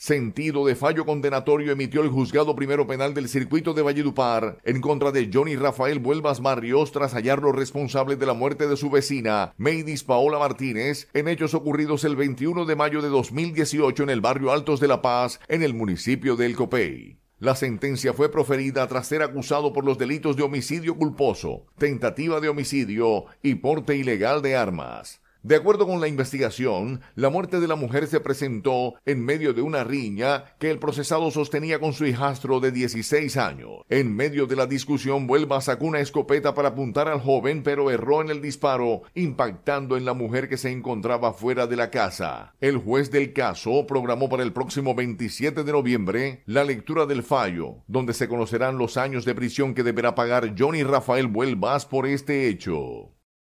sentido de fallo condenatorio emitió el juzgado primero penal del circuito de Valledupar en contra de Johnny Rafael Vuelvas Marrios tras hallarlo responsable de la muerte de su vecina, Maydis Paola Martínez, en hechos ocurridos el 21 de mayo de 2018 en el barrio Altos de La Paz, en el municipio de El Copey. La sentencia fue proferida tras ser acusado por los delitos de homicidio culposo, tentativa de homicidio y porte ilegal de armas. De acuerdo con la investigación, la muerte de la mujer se presentó en medio de una riña que el procesado sostenía con su hijastro de 16 años. En medio de la discusión, Huelva sacó una escopeta para apuntar al joven, pero erró en el disparo, impactando en la mujer que se encontraba fuera de la casa. El juez del caso programó para el próximo 27 de noviembre la lectura del fallo, donde se conocerán los años de prisión que deberá pagar Johnny Rafael Vuelvas por este hecho.